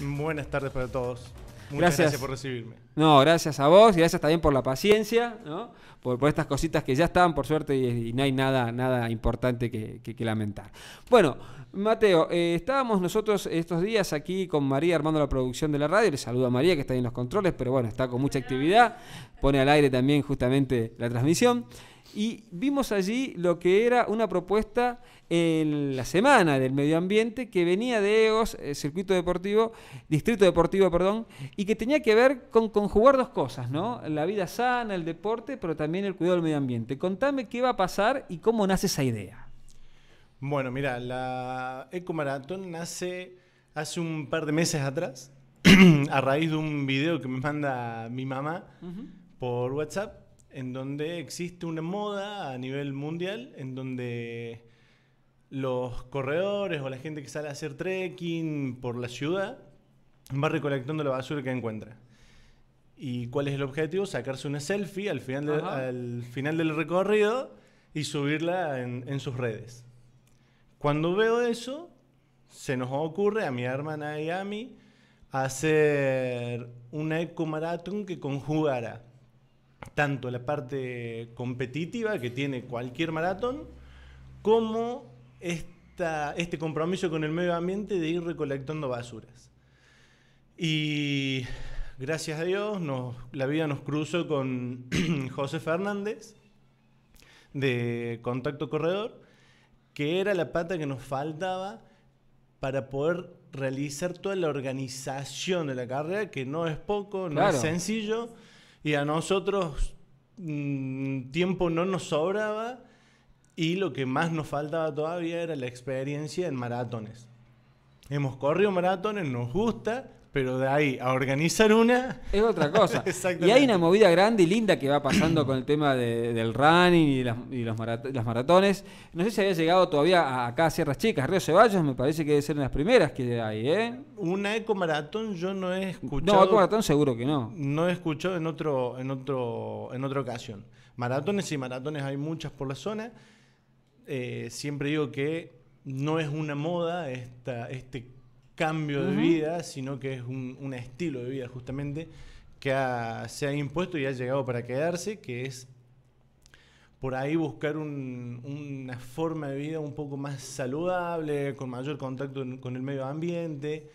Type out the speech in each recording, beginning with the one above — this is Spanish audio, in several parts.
Buenas tardes para todos. gracias. por recibirme. No, gracias a vos y gracias también por la paciencia, por, estas cositas que ya están, por suerte, y, no hay nada, nada importante que, lamentar. Bueno, Mateo, eh, estábamos nosotros estos días aquí con María armando la producción de la radio. Le saludo a María que está en los controles, pero bueno, está con mucha actividad. Pone al aire también justamente la transmisión y vimos allí lo que era una propuesta en la semana del medio ambiente que venía de EOS, el eh, circuito deportivo, distrito deportivo, perdón, y que tenía que ver con conjugar dos cosas, ¿no? La vida sana, el deporte, pero también el cuidado del medio ambiente. Contame qué va a pasar y cómo nace esa idea. Bueno, mira, la Maratón nace hace un par de meses atrás, a raíz de un video que me manda mi mamá por WhatsApp en donde existe una moda a nivel mundial, en donde los corredores o la gente que sale a hacer trekking por la ciudad va recolectando la basura que encuentra. ¿Y cuál es el objetivo? Sacarse una selfie al final, del recorrido y subirla en, sus redes. Cuando veo eso, se nos ocurre a mi hermana y a mí hacer una maratón que conjugara tanto la parte competitiva que tiene cualquier maratón, como este compromiso con el medio ambiente de ir recolectando basuras. Y gracias a Dios, la vida nos cruzó con José Fernández de Contacto Corredor, que era la pata que nos faltaba para poder realizar toda la organización de la carrera, que no es poco, no es sencillo y a nosotros mm, tiempo no nos sobraba y lo que más nos faltaba todavía era la experiencia en maratones. Hemos corrido maratones, nos gusta, pero de ahí a organizar una. Es otra cosa. y hay una movida grande y linda que va pasando con el tema del running y, las, los maratones. No sé si había llegado todavía acá a Sierras Chicas, Río Ceballos, me parece que debe ser las primeras que hay, ¿eh? Una eco-maratón yo no he escuchado. No, eco-maratón seguro que no. No he escuchado en, otro, en, otro, en otra ocasión. Maratones y maratones hay muchas por la zona. Eh, siempre digo que no es una moda esta, este cambio de vida, sino que es un, estilo de vida justamente que se ha impuesto y ha llegado para quedarse, que es por ahí buscar una forma de vida un poco más saludable, con mayor contacto con el medio ambiente.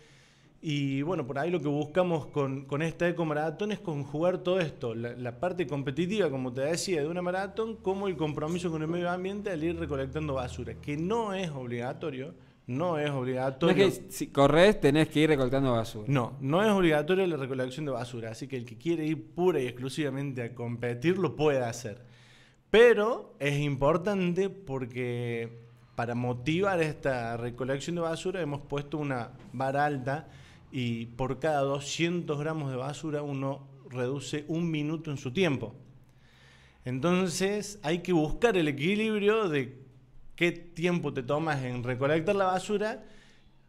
Y bueno, por ahí lo que buscamos con, con eco maratón es conjugar todo esto, la, parte competitiva, como te decía, de una maratón, como el compromiso con el medio ambiente al ir recolectando basura, que no es obligatorio, no es obligatorio. es que si corres tenés que ir recolectando basura. No, no es obligatorio la recolección de basura, así que el que quiere ir pura y exclusivamente a competir lo puede hacer. Pero es importante porque para motivar esta recolección de basura hemos puesto una vara alta y por cada 200 gramos de basura uno reduce un minuto en su tiempo. Entonces hay que buscar el equilibrio de qué tiempo te tomas en recolectar la basura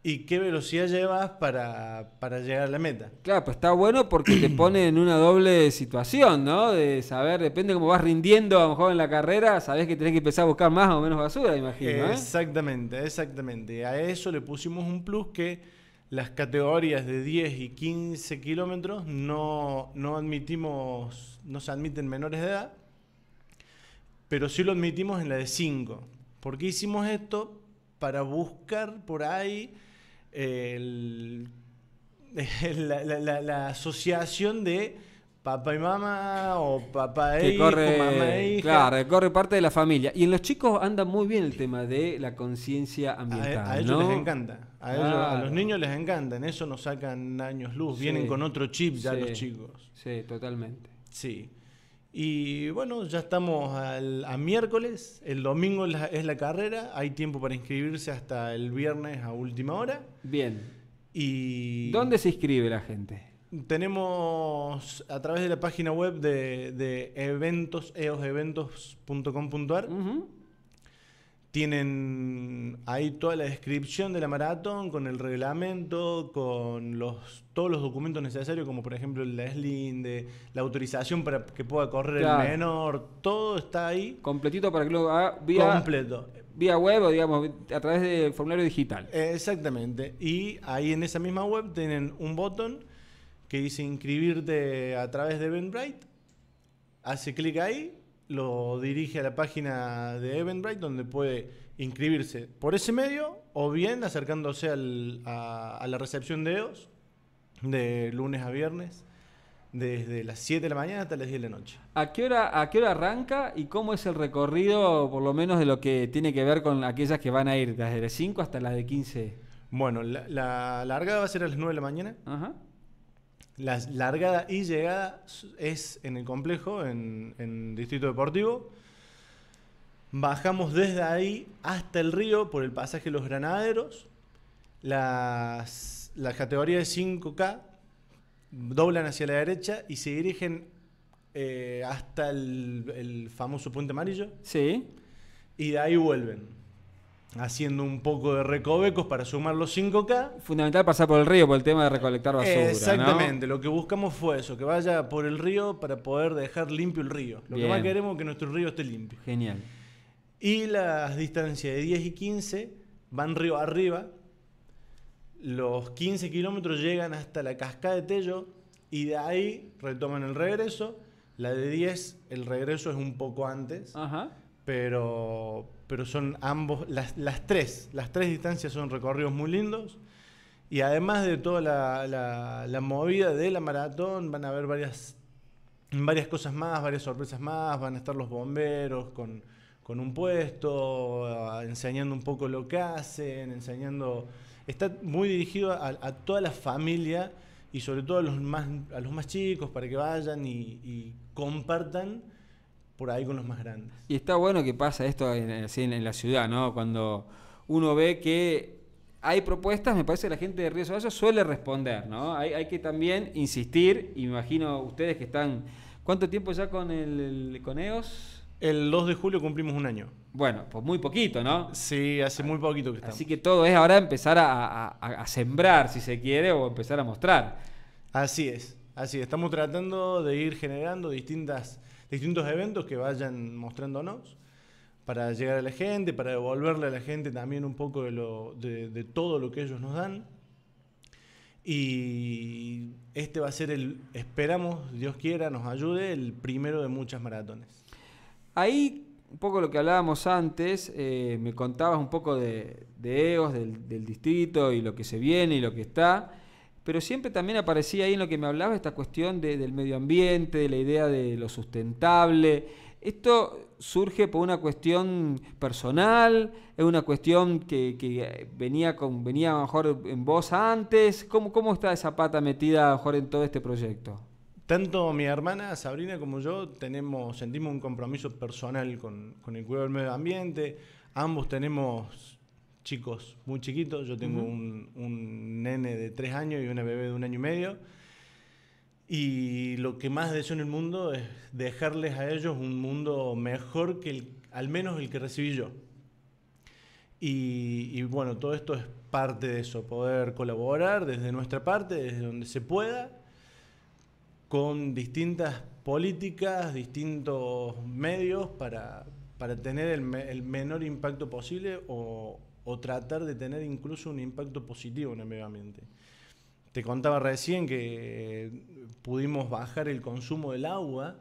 y qué velocidad llevas para, llegar a la meta. Claro, pues está bueno porque te pone en una doble situación, ¿no? De saber, depende cómo vas rindiendo a lo mejor en la carrera, sabes que tenés que empezar a buscar más o menos basura, imagino. ¿eh? Exactamente, exactamente. A eso le pusimos un plus que las categorías de 10 y 15 kilómetros no, no admitimos, no se admiten menores de edad, pero sí lo admitimos en la de 5. ¿Por hicimos esto? Para buscar por ahí la, asociación de papá y mamá o papá y e mamá e Claro, corre parte de la familia. Y en los chicos anda muy bien el tema de la conciencia e- ambiental. A, ellos les encanta. A, los niños les encanta. En eso nos sacan años luz. Vienen con otro chip ya los chicos. Sí, totalmente. Sí. Y bueno, ya estamos a miércoles, el domingo es la carrera, hay tiempo para inscribirse hasta el viernes a última hora. Bien. Y ¿Dónde se inscribe la gente? Tenemos a través de la página web de, eventos, eoseventos.com.ar. Tienen ahí toda la descripción de la maratón, con el reglamento, con los, todos los documentos necesarios, como por ejemplo el de la autorización para que pueda correr el menor, todo está ahí. Completito para que lo haga vía, Completo. vía web o digamos a través del formulario digital. Eh, exactamente. Y ahí en esa misma web tienen un botón que dice inscribirte a través de Eventbrite. Hace clic ahí lo dirige a la página de Eventbrite donde puede inscribirse por ese medio o bien acercándose a, la recepción de EOS de lunes a viernes desde las 7 de la mañana hasta las 10 de la noche. ¿A qué, hora, ¿A qué arranca y cómo es el recorrido, por lo menos de lo que tiene que ver con aquellas que van a ir desde las 5 hasta las de 15? Bueno, la, la largada va a ser a las 9 de la mañana. Ajá la largada y llegada es en el complejo, en, Distrito Deportivo. Bajamos desde ahí hasta el río por el pasaje de los granaderos. Las, la categoría de 5K doblan hacia la derecha y se dirigen eh, hasta el, el famoso puente amarillo. Sí. Y de ahí vuelven haciendo un poco de recovecos para sumar los 5K. Fundamental pasar por el río por el tema de recolectar basura. Exactamente, lo que buscamos fue eso, que vaya por el río para poder dejar limpio el río. Lo que más queremos es que nuestro río esté limpio. Genial. Y las distancias de 10 y 15 van río arriba. Los 15 kilómetros llegan hasta la cascada de Tello y de ahí retoman el regreso. La de 10, el regreso es un poco antes, Ajá. pero pero son ambos, las, las, tres, las tres distancias son recorridos muy lindos. Y además de toda la, la, movida de la maratón, van a haber varias, varias cosas más, varias sorpresas más, van a estar los bomberos con, con un puesto, ah, enseñando un poco lo que hacen, enseñando... Está muy dirigido a, toda la familia y sobre todo a los más, a los más chicos para que vayan y compartan por ahí con los más grandes. Y está bueno que pasa esto en, la ciudad, ¿no? Cuando uno ve que hay propuestas, me parece que la gente de Río suele responder, ¿no? Hay, que también insistir, imagino ustedes que están... ¿Cuánto tiempo ya con, con EOS? El 2 de julio cumplimos un año. Bueno, pues muy poquito, ¿no? Sí, hace muy poquito que estamos. Así que todo es ahora empezar a, a sembrar, si se quiere, o empezar a mostrar. Así es, así es. Estamos tratando de ir generando distintas distintos eventos que vayan mostrándonos para llegar a la gente, para devolverle a la gente también un poco de, todo lo que ellos nos dan. Y este va a ser el, esperamos, Dios quiera, nos ayude, el primero de muchas maratones. Ahí, un poco lo que hablábamos antes, eh, me contabas un poco de, EOS, del, distrito y lo que se viene y lo que está pero siempre también aparecía ahí en lo que me hablaba esta cuestión del medio ambiente, de la idea de lo sustentable. Esto surge por una cuestión personal, es una cuestión que, venía, con, venía mejor en vos antes. ¿Cómo, está esa pata metida mejor en todo este proyecto? Tanto mi hermana Sabrina como yo tenemos, sentimos un compromiso personal con, con el cuidado del medio ambiente. Ambos tenemos chicos muy chiquitos. Yo tengo un, nene de tres años y una bebé de un año y medio. Y lo que más deseo en el mundo es dejarles a ellos un mundo mejor que al menos el que recibí yo. Y, bueno, todo esto es parte de eso, poder colaborar desde nuestra parte, desde donde se pueda, con distintas políticas, distintos medios para, para tener el, el menor impacto posible o, o tratar de tener incluso un impacto positivo en el medio ambiente. Te contaba recién que eh, pudimos bajar el consumo del agua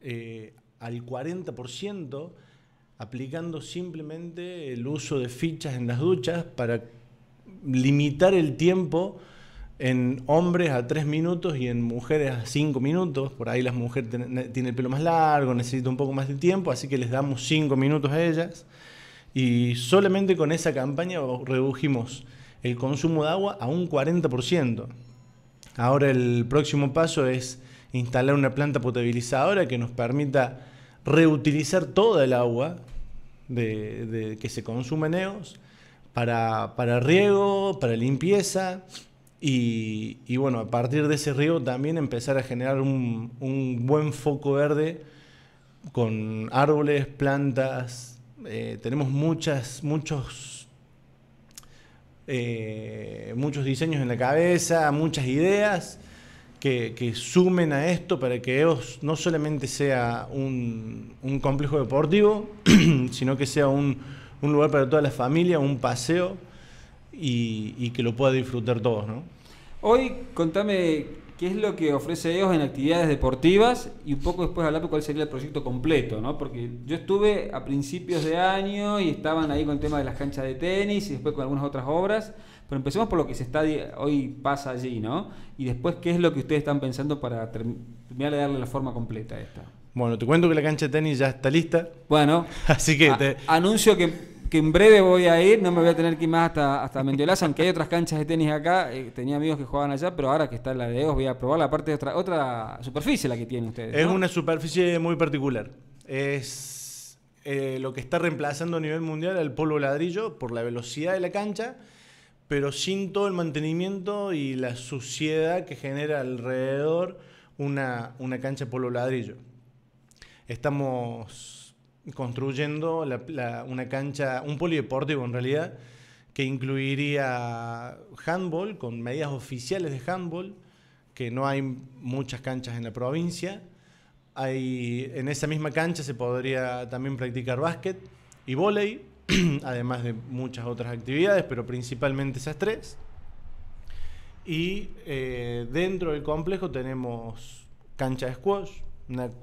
eh, al 40% aplicando simplemente el uso de fichas en las duchas para limitar el tiempo en hombres a 3 minutos y en mujeres a 5 minutos. Por ahí las mujeres tienen el pelo más largo, necesitan un poco más de tiempo, así que les damos 5 minutos a ellas. Y solamente con esa campaña redujimos el consumo de agua a un 40%. Ahora el próximo paso es instalar una planta potabilizadora que nos permita reutilizar toda el agua de, que se consume en EOS para, riego, para limpieza y, bueno, a partir de ese riego también empezar a generar un, un buen foco verde con árboles, plantas, eh, tenemos muchas, muchos, eh, muchos diseños en la cabeza, muchas ideas que, sumen a esto para que EOS no solamente sea un, complejo deportivo, sino que sea un, lugar para toda la familia, un paseo y, que lo pueda disfrutar todos, Hoy, contame qué es lo que ofrece ellos en actividades deportivas y un poco después hablar de cuál sería el proyecto completo, ¿no? Porque yo estuve a principios de año y estaban ahí con el tema de las canchas de tenis y después con algunas otras obras, pero empecemos por lo que se está hoy pasa allí, ¿no? Y después qué es lo que ustedes están pensando para terminar de darle la forma completa a esta. Bueno, te cuento que la cancha de tenis ya está lista. Bueno, así que anuncio que que en breve voy a ir, no me voy a tener que ir más hasta, hasta Mendiolaza, aunque hay otras canchas de tenis acá, eh, tenía amigos que jugaban allá, pero ahora que está la de os voy a probar la parte de otra, otra superficie la que tienen ustedes. Es una superficie muy particular. Es eh, lo que está reemplazando a nivel mundial al polvo ladrillo por la velocidad de la cancha, pero sin todo el mantenimiento y la suciedad que genera alrededor una, una cancha polvo ladrillo. Estamos construyendo una cancha, un polideportivo en realidad, que incluiría handball, con medidas oficiales de handball, que no hay muchas canchas en la provincia. Hay, en esa misma cancha se podría también practicar básquet y vóley, además de muchas otras actividades, pero principalmente esas tres. Y eh, dentro del complejo tenemos cancha de squash,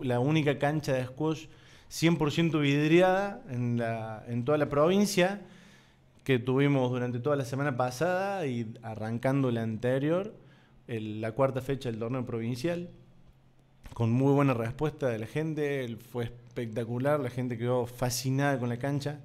la única cancha de squash 100% vidriada en, toda la provincia que tuvimos durante toda la semana pasada y arrancando la anterior, la cuarta fecha del torneo provincial, con muy buena respuesta de la gente, fue espectacular, la gente quedó fascinada con la cancha.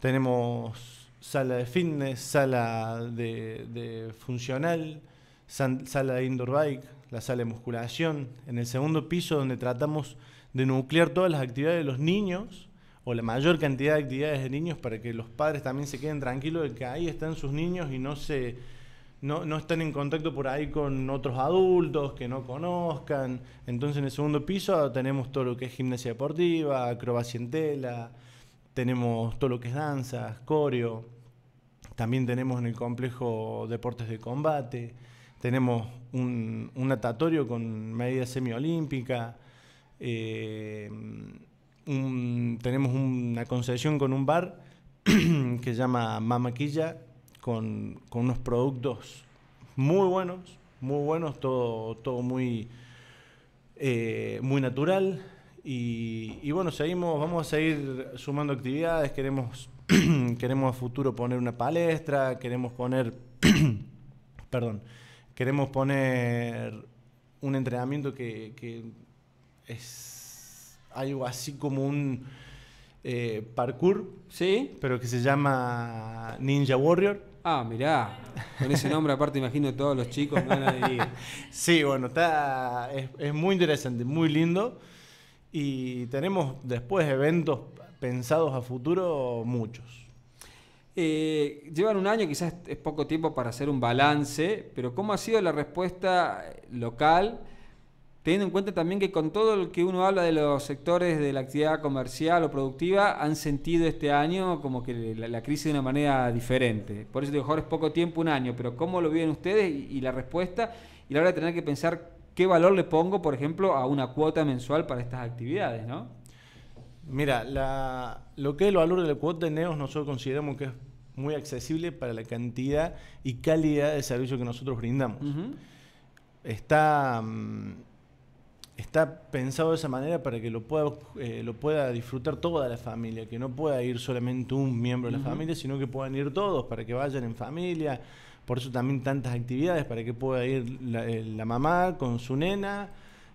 Tenemos sala de fitness, sala de, funcional, sala de indoor bike, la sala de musculación, en el segundo piso donde tratamos de nuclear todas las actividades de los niños o la mayor cantidad de actividades de niños para que los padres también se queden tranquilos de que ahí están sus niños y no se no, están en contacto por ahí con otros adultos que no conozcan. Entonces en el segundo piso tenemos todo lo que es gimnasia deportiva, acrobacientela, tenemos todo lo que es danza, coreo, también tenemos en el complejo deportes de combate, tenemos un, un natatorio con medida semiolímpica, eh, tenemos una concesión con un bar que se llama Mamaquilla, con, con unos productos muy buenos, muy buenos, todo, todo muy, eh, muy natural. Y, bueno, seguimos, vamos a seguir sumando actividades, queremos, queremos a futuro poner una palestra, queremos poner, perdón, queremos poner un entrenamiento que es algo así como un eh, parkour, ¿Sí? pero que se llama Ninja Warrior. Ah, mirá, con ese nombre aparte imagino que todos los chicos van a ir. Sí, bueno, está, es, muy interesante, muy lindo. Y tenemos después eventos pensados a futuro muchos. Eh, llevan un año, quizás es poco tiempo para hacer un balance, pero ¿cómo ha sido la respuesta local? teniendo en cuenta también que con todo lo que uno habla de los sectores de la actividad comercial o productiva, han sentido este año como que la, crisis de una manera diferente. Por eso, digo, lo es poco tiempo, un año, pero ¿cómo lo viven ustedes y, la respuesta? Y la hora de tener que pensar qué valor le pongo, por ejemplo, a una cuota mensual para estas actividades, ¿no? Mira, lo que es el valor de la cuota de NEOS nosotros consideramos que es muy accesible para la cantidad y calidad de servicio que nosotros brindamos. Está... Mm, está pensado de esa manera para que eh, lo pueda, disfrutar toda la familia, que no pueda ir solamente un miembro de la familia, sino que puedan ir todos, para que vayan en familia. Por eso también tantas actividades, para que pueda ir la, eh, la mamá con su nena,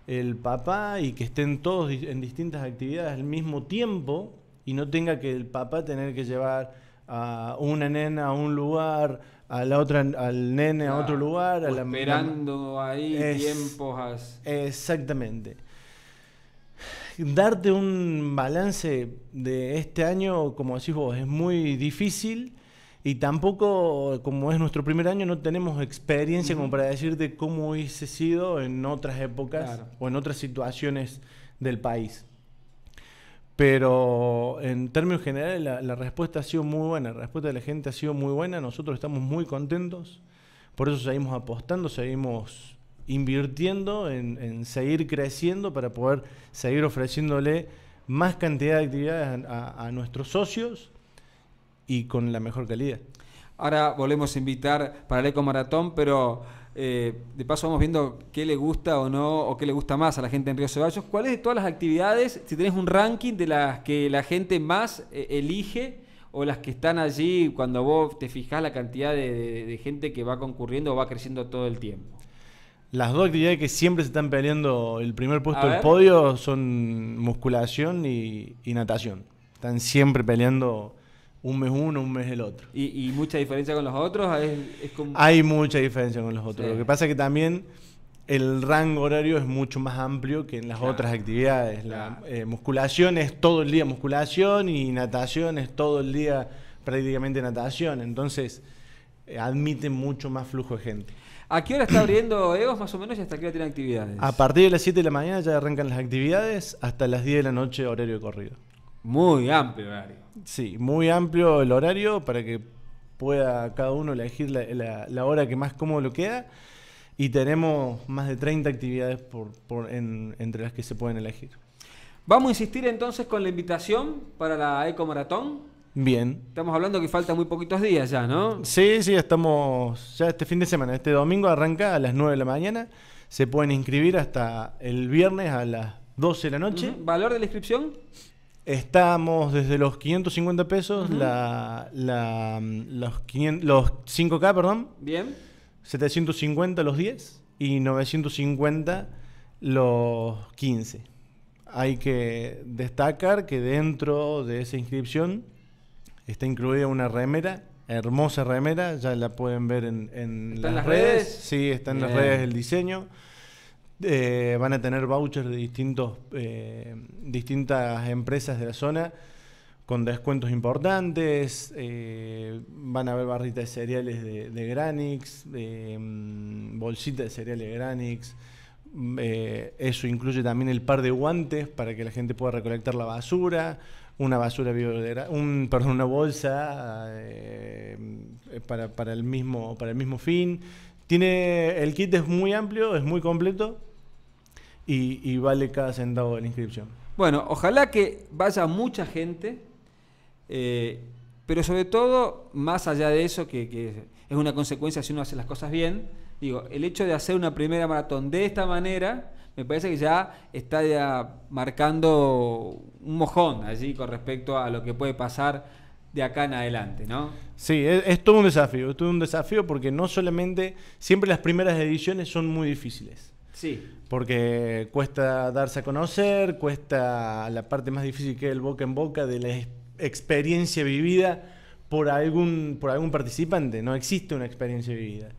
el papá, y que estén todos en distintas actividades al mismo tiempo, y no tenga que el papá tener que llevar a una nena a un lugar, la otra, al nene a otro lugar. A la esperando ahí tiempos. Exactamente. Darte un balance de este año, como decís vos, es muy difícil y tampoco, como es nuestro primer año, no tenemos experiencia como para decirte cómo hubiese sido en otras épocas o en otras situaciones del país. Pero en términos generales la, respuesta ha sido muy buena, la respuesta de la gente ha sido muy buena, nosotros estamos muy contentos, por eso seguimos apostando, seguimos invirtiendo en, seguir creciendo para poder seguir ofreciéndole más cantidad de actividades a, nuestros socios y con la mejor calidad. Ahora volvemos a invitar para el Eco Maratón, pero eh, de paso vamos viendo qué le gusta o no, o qué le gusta más a la gente en Río Ceballos. ¿Cuáles de todas las actividades, si tenés un ranking de las que la gente más eh, elige o las que están allí cuando vos te fijás la cantidad de, gente que va concurriendo o va creciendo todo el tiempo? Las dos actividades que siempre se están peleando el primer puesto del podio son musculación y natación. Están siempre peleando un mes uno, un mes el otro. ¿Y, mucha diferencia con los otros? Hay mucha diferencia con los otros. Lo que pasa es que también el rango horario es mucho más amplio que en las otras actividades. La eh, musculación es todo el día musculación y natación es todo el día prácticamente natación. Entonces eh, admite mucho más flujo de gente. ¿A qué hora está abriendo Egos más o menos y hasta qué hora tiene actividades? A partir de las 7 de la mañana ya arrancan las actividades hasta las 10 de la noche horario corrido. Muy amplio horario. Sí, muy amplio el horario para que pueda cada uno elegir la, hora que más cómodo lo queda. Y tenemos más de 30 actividades por, entre las que se pueden elegir. Vamos a insistir entonces con la invitación para la Ecomaratón. Bien. Estamos hablando que faltan muy poquitos días ya, ¿no? Sí, sí, estamos ya este fin de semana. Este domingo arranca a las 9 de la mañana. Se pueden inscribir hasta el viernes a las 12 de la noche. ¿Valor de la inscripción? Estamos desde los 550 pesos, la, la, los, 5K, perdón. Bien. 750 los 10 y 950 los 15. Hay que destacar que dentro de esa inscripción está incluida una remera, hermosa remera, ya la pueden ver en, las redes? Sí, está en las redes el diseño. Eh, van a tener vouchers de distintos, eh, distintas empresas de la zona con descuentos importantes. Eh, van a haber barritas de cereales de, de Granix, bolsitas de cereales de Granix. Mm, eso incluye también el par de guantes para que la gente pueda recolectar la basura, una basura un, perdón, una bolsa para, para, el mismo, para el mismo fin. Tiene, el kit es muy amplio, es muy completo y, vale cada centavo de la inscripción. Bueno, ojalá que vaya mucha gente, eh, pero sobre todo, más allá de eso, que, es una consecuencia si uno hace las cosas bien, digo, el hecho de hacer una primera maratón de esta manera, me parece que ya está marcando un mojón allí con respecto a lo que puede pasar de acá en adelante, ¿no? Sí, es, todo un desafío, es todo un desafío porque no solamente, siempre las primeras ediciones son muy difíciles. Sí. Porque cuesta darse a conocer, cuesta la parte más difícil que es el boca en boca de la experiencia vivida por algún, por algún participante. No existe una experiencia vivida.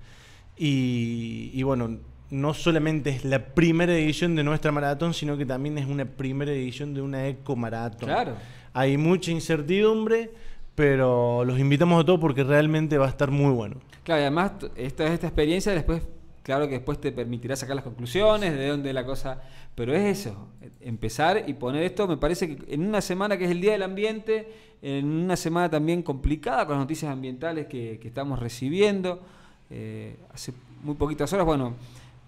Y, bueno, no solamente es la primera edición de nuestra maratón, sino que también es una primera edición de una eco maratón. Claro. Hay mucha incertidumbre, pero los invitamos a todos porque realmente va a estar muy bueno. Claro, además esta, esta experiencia después Claro que después te permitirá sacar las conclusiones de dónde la cosa. Pero es eso, empezar y poner esto. Me parece que en una semana que es el Día del Ambiente, en una semana también complicada con las noticias ambientales que, estamos recibiendo. Eh, hace muy poquitas horas, bueno,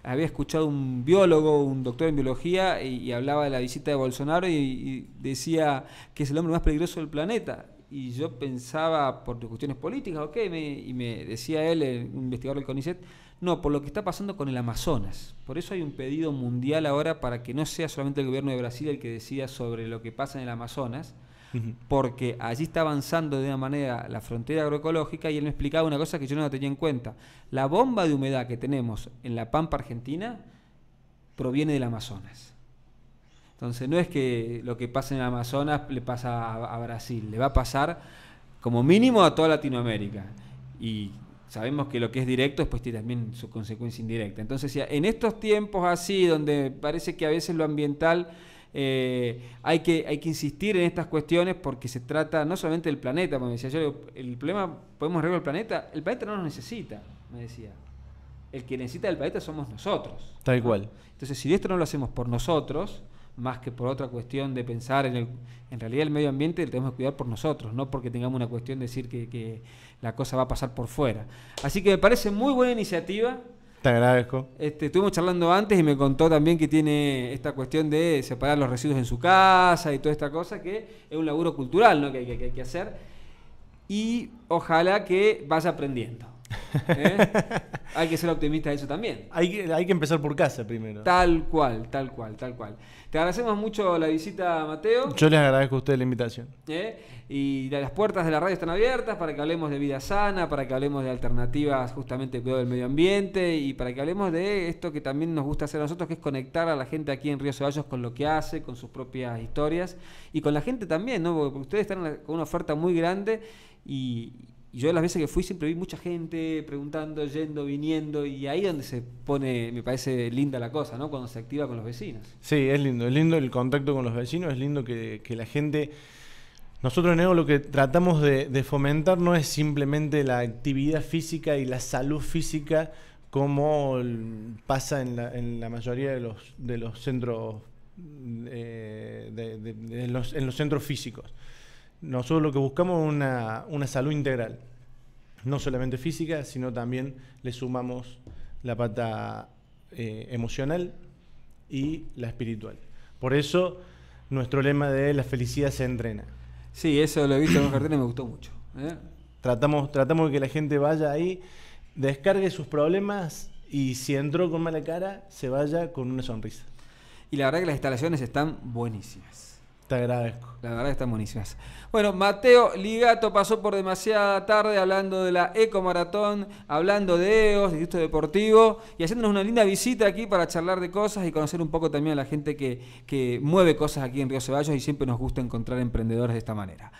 había escuchado un biólogo, un doctor en biología, y, hablaba de la visita de Bolsonaro y, decía que es el hombre más peligroso del planeta. Y yo pensaba, por cuestiones políticas, ok, me, y me decía él, un investigador del CONICET, no, por lo que está pasando con el Amazonas. Por eso hay un pedido mundial ahora para que no sea solamente el gobierno de Brasil el que decida sobre lo que pasa en el Amazonas, porque allí está avanzando de una manera la frontera agroecológica y él me explicaba una cosa que yo no tenía en cuenta. La bomba de humedad que tenemos en la Pampa Argentina proviene del Amazonas. Entonces no es que lo que pasa en el Amazonas le pasa a, a Brasil, le va a pasar como mínimo a toda Latinoamérica. Y sabemos que lo que es directo después tiene también su consecuencia indirecta. Entonces, en estos tiempos así, donde parece que a veces lo ambiental eh, hay, que, hay que insistir en estas cuestiones porque se trata no solamente del planeta, como decía yo, el problema, ¿podemos arreglar el planeta? El planeta no nos necesita, me decía. El que necesita el planeta somos nosotros. Tal cual. Entonces, si esto no lo hacemos por nosotros, más que por otra cuestión de pensar en el, en realidad el medio ambiente lo tenemos que cuidar por nosotros, no porque tengamos una cuestión de decir que, que la cosa va a pasar por fuera. Así que me parece muy buena iniciativa. Te agradezco. Este, estuvimos charlando antes y me contó también que tiene esta cuestión de separar los residuos en su casa y toda esta cosa, que es un laburo cultural ¿no? que, hay que, que hacer. Y ojalá que vaya aprendiendo. ¿Eh? hay que ser optimista de eso también. Hay que, empezar por casa primero. Tal cual, tal cual, tal cual. Te agradecemos mucho la visita, Mateo. Yo les agradezco a ustedes la invitación. ¿Eh? Y las puertas de la radio están abiertas para que hablemos de vida sana, para que hablemos de alternativas justamente de del medio ambiente y para que hablemos de esto que también nos gusta hacer a nosotros, que es conectar a la gente aquí en Río Ceballos con lo que hace, con sus propias historias y con la gente también, ¿no? Porque ustedes están con una oferta muy grande y, y yo las veces que fui siempre vi mucha gente preguntando, yendo, viniendo, y ahí donde se pone, me parece linda la cosa, ¿no? Cuando se activa con los vecinos. Sí, es lindo, es lindo el contacto con los vecinos, es lindo que, la gente... Nosotros en EO lo que tratamos de, fomentar no es simplemente la actividad física y la salud física como pasa en la, en la mayoría de los, de los centros, eh, en los centros físicos nosotros lo que buscamos es una, salud integral, no solamente física, sino también le sumamos la pata eh, emocional y la espiritual. Por eso nuestro lema de la felicidad se entrena. Sí, eso lo he visto en los jardines y me gustó mucho. ¿eh? Tratamos, tratamos de que la gente vaya ahí, descargue sus problemas y si entró con mala cara, se vaya con una sonrisa. Y la verdad que las instalaciones están buenísimas. Te agradezco. La verdad están buenísimas. Bueno, Mateo Ligato pasó por demasiada tarde hablando de la Eco Maratón, hablando de EOS, de esto Deportivo, y haciéndonos una linda visita aquí para charlar de cosas y conocer un poco también a la gente que, que mueve cosas aquí en Río Ceballos y siempre nos gusta encontrar emprendedores de esta manera.